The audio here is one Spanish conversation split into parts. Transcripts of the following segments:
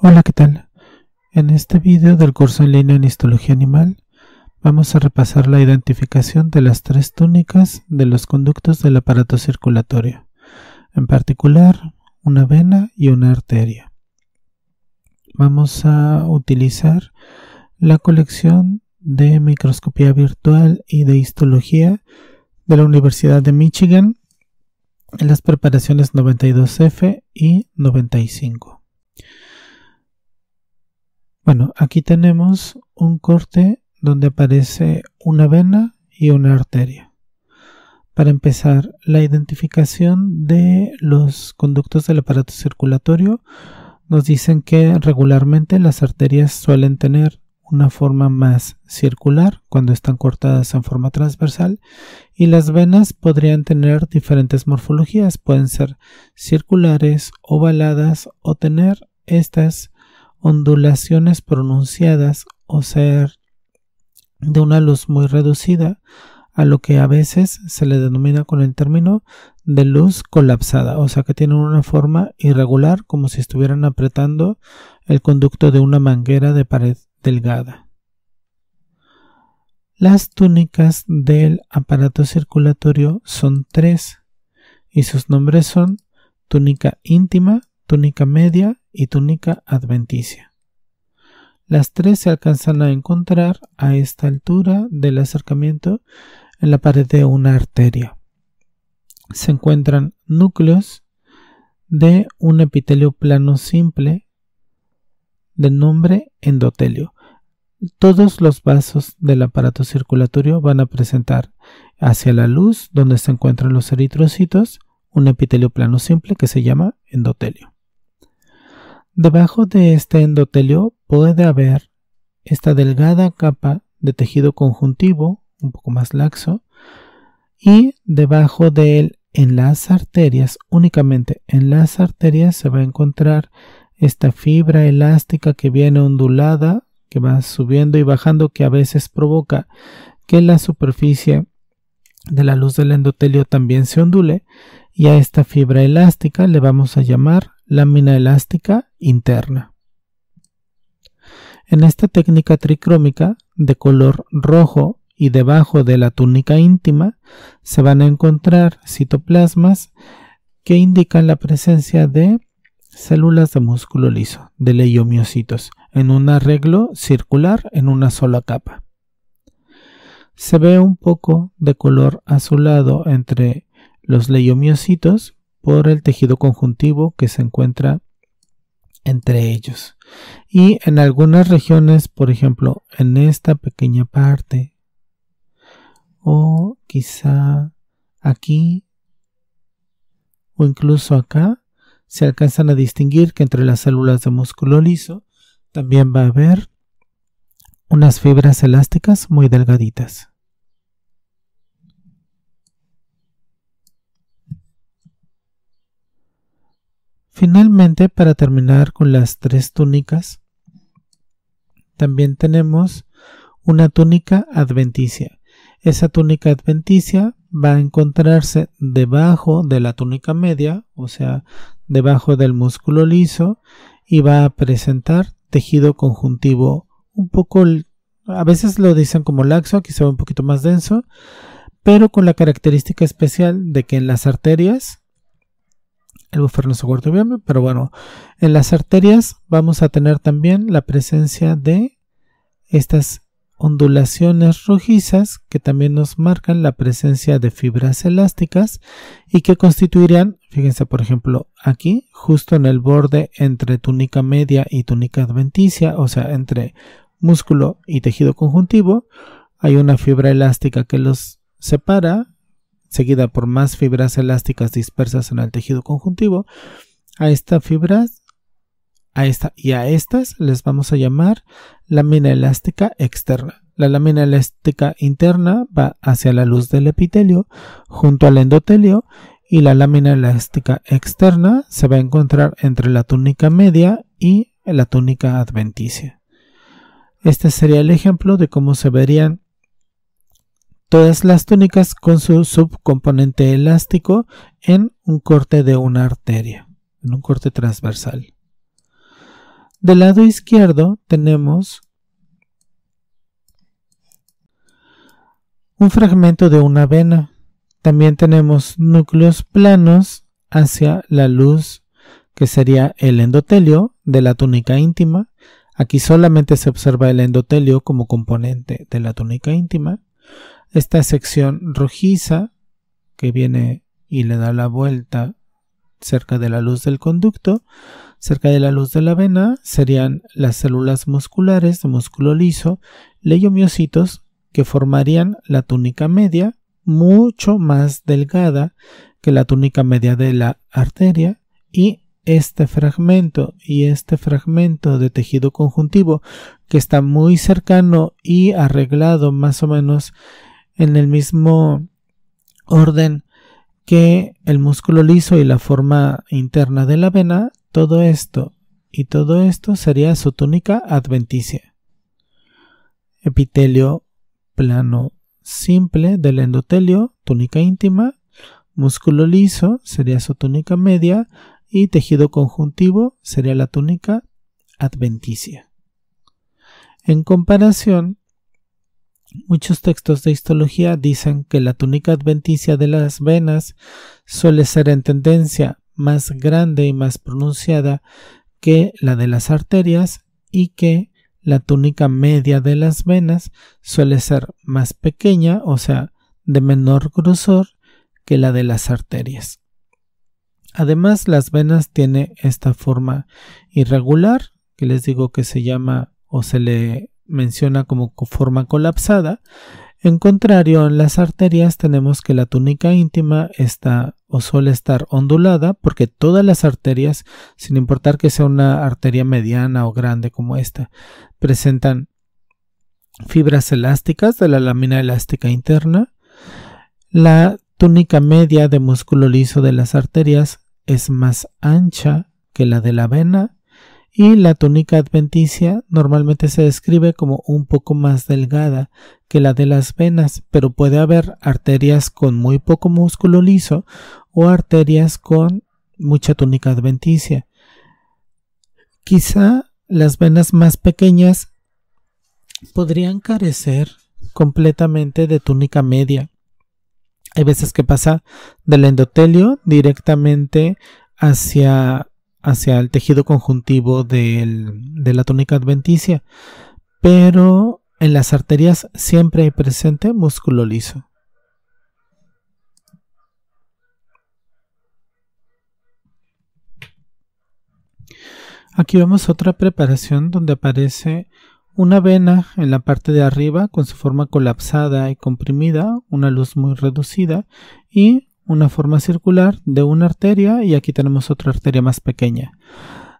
Hola, ¿qué tal? En este video del curso en línea en Histología Animal vamos a repasar la identificación de las tres túnicas de los conductos del aparato circulatorio, en particular una vena y una arteria. Vamos a utilizar la colección de microscopía virtual y de histología de la Universidad de Michigan en las preparaciones 92F y 95. Bueno, aquí tenemos un corte donde aparece una vena y una arteria. Para empezar, la identificación de los conductos del aparato circulatorio nos dicen que regularmente las arterias suelen tener una forma más circular cuando están cortadas en forma transversal y las venas podrían tener diferentes morfologías, pueden ser circulares, ovaladas o tener estas ondulaciones pronunciadas o ser de una luz muy reducida, a lo que a veces se le denomina con el término de luz colapsada, o sea que tienen una forma irregular como si estuvieran apretando el conducto de una manguera de pared delgada. Las túnicas del aparato circulatorio son tres y sus nombres son túnica íntima, túnica media y túnica adventicia. Las tres se alcanzan a encontrar a esta altura del acercamiento en la pared de una arteria. Se encuentran núcleos de un epitelio plano simple de nombre endotelio. Todos los vasos del aparato circulatorio van a presentar hacia la luz, donde se encuentran los eritrocitos, un epitelio plano simple que se llama endotelio. Debajo de este endotelio puede haber esta delgada capa de tejido conjuntivo, un poco más laxo, y debajo de él en las arterias, únicamente en las arterias se va a encontrar esta fibra elástica que viene ondulada, que va subiendo y bajando, que a veces provoca que la superficie de la luz del endotelio también se ondule y a esta fibra elástica le vamos a llamar lámina elástica interna. En esta técnica tricrómica de color rojo y debajo de la túnica íntima se van a encontrar citoplasmas que indican la presencia de células de músculo liso, de leiomiocitos, en un arreglo circular en una sola capa. Se ve un poco de color azulado entre los leiomiocitos por el tejido conjuntivo que se encuentra entre ellos. Y en algunas regiones, por ejemplo, en esta pequeña parte, o quizá aquí, o incluso acá, se alcanzan a distinguir que entre las células de músculo liso también va a haber unas fibras elásticas muy delgaditas. Finalmente, para terminar con las tres túnicas, también tenemos una túnica adventicia. Esa túnica adventicia va a encontrarse debajo de la túnica media, o sea, debajo del músculo liso, y va a presentar tejido conjuntivo un poco, a veces lo dicen como laxo, quizá un poquito más denso, pero con la característica especial de que en las arterias el buffer se guarda bien, pero bueno, en las arterias vamos a tener también la presencia de estas ondulaciones rojizas que también nos marcan la presencia de fibras elásticas y que constituirían, fíjense por ejemplo aquí, justo en el borde entre túnica media y túnica adventicia, o sea, entre músculo y tejido conjuntivo, hay una fibra elástica que los separa seguida por más fibras elásticas dispersas en el tejido conjuntivo. A estas fibras a esta, y a estas les vamos a llamar lámina elástica externa. La lámina elástica interna va hacia la luz del epitelio junto al endotelio y la lámina elástica externa se va a encontrar entre la túnica media y la túnica adventicia. Este sería el ejemplo de cómo se verían todas las túnicas con su subcomponente elástico en un corte de una arteria, en un corte transversal. Del lado izquierdo tenemos un fragmento de una vena. También tenemos núcleos planos hacia la luz que sería el endotelio de la túnica íntima. Aquí solamente se observa el endotelio como componente de la túnica íntima. Esta sección rojiza que viene y le da la vuelta cerca de la luz del conducto, cerca de la luz de la vena, serían las células musculares de músculo liso, leiomiocitos, que formarían la túnica media, mucho más delgada que la túnica media de la arteria, y este fragmento y este fragmento de tejido conjuntivo que está muy cercano y arreglado más o menos en el mismo orden que el músculo liso y la forma interna de la vena, todo esto y todo esto sería su túnica adventicia. Epitelio plano simple del endotelio, túnica íntima, músculo liso sería su túnica media y tejido conjuntivo sería la túnica adventicia. En comparación, Muchos textos de histología dicen que la túnica adventicia de las venas suele ser en tendencia más grande y más pronunciada que la de las arterias y que la túnica media de las venas suele ser más pequeña, o sea, de menor grosor que la de las arterias. Además, las venas tienen esta forma irregular, que les digo que se llama o se le menciona como forma colapsada. En contrario, en las arterias tenemos que la túnica íntima está o suele estar ondulada porque todas las arterias, sin importar que sea una arteria mediana o grande como esta, presentan fibras elásticas de la lámina elástica interna. La túnica media de músculo liso de las arterias es más ancha que la de la vena y la túnica adventicia normalmente se describe como un poco más delgada que la de las venas, pero puede haber arterias con muy poco músculo liso o arterias con mucha túnica adventicia. Quizá las venas más pequeñas podrían carecer completamente de túnica media. Hay veces que pasa del endotelio directamente hacia hacia el tejido conjuntivo de la túnica adventicia, pero en las arterias siempre hay presente músculo liso. Aquí vemos otra preparación donde aparece una vena en la parte de arriba con su forma colapsada y comprimida, una luz muy reducida y una forma circular de una arteria y aquí tenemos otra arteria más pequeña.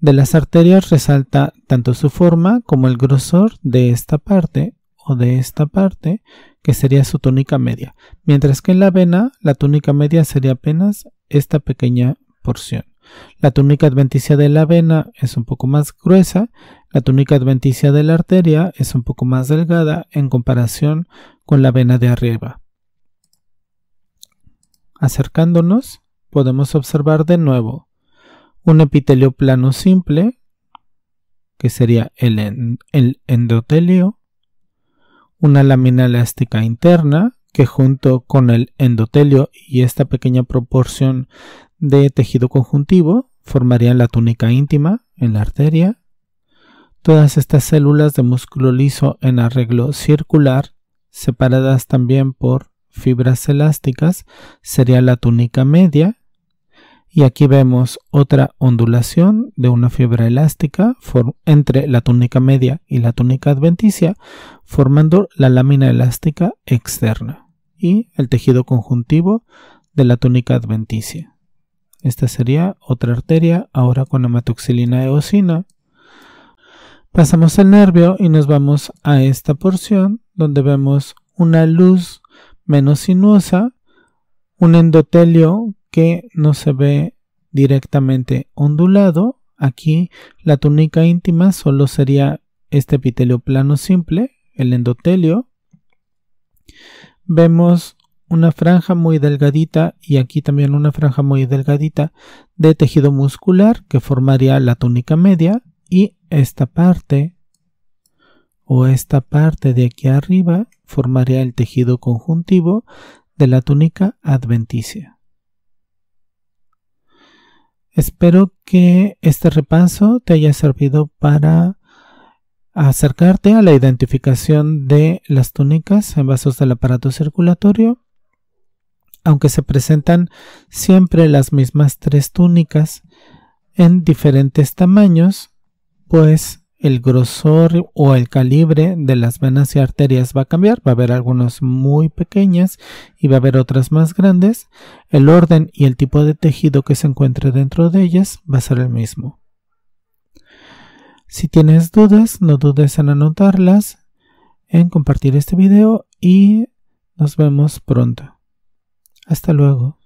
De las arterias resalta tanto su forma como el grosor de esta parte o de esta parte, que sería su túnica media, mientras que en la vena la túnica media sería apenas esta pequeña porción. La túnica adventicia de la vena es un poco más gruesa, la túnica adventicia de la arteria es un poco más delgada en comparación con la vena de arriba. Acercándonos, podemos observar de nuevo un epitelio plano simple, que sería el, endotelio, una lámina elástica interna, que junto con el endotelio y esta pequeña proporción de tejido conjuntivo formarían la túnica íntima en la arteria. Todas estas células de músculo liso en arreglo circular, separadas también por fibras elásticas sería la túnica media y aquí vemos otra ondulación de una fibra elástica entre la túnica media y la túnica adventicia, formando la lámina elástica externa y el tejido conjuntivo de la túnica adventicia. Esta sería otra arteria, ahora con hematoxilina eosina. Pasamos el nervio y nos vamos a esta porción donde vemos una luz menos sinuosa, un endotelio que no se ve directamente ondulado. Aquí la túnica íntima solo sería este epitelio plano simple, el endotelio. Vemos una franja muy delgadita y aquí también una franja muy delgadita de tejido muscular que formaría la túnica media y esta parte o esta parte de aquí arriba formaría el tejido conjuntivo de la túnica adventicia. Espero que este repaso te haya servido para acercarte a la identificación de las túnicas en vasos del aparato circulatorio. Aunque se presentan siempre las mismas tres túnicas en diferentes tamaños, pues el grosor o el calibre de las venas y arterias va a cambiar. Va a haber algunas muy pequeñas y va a haber otras más grandes. El orden y el tipo de tejido que se encuentre dentro de ellas va a ser el mismo. Si tienes dudas, no dudes en anotarlas, en compartir este video y nos vemos pronto. Hasta luego.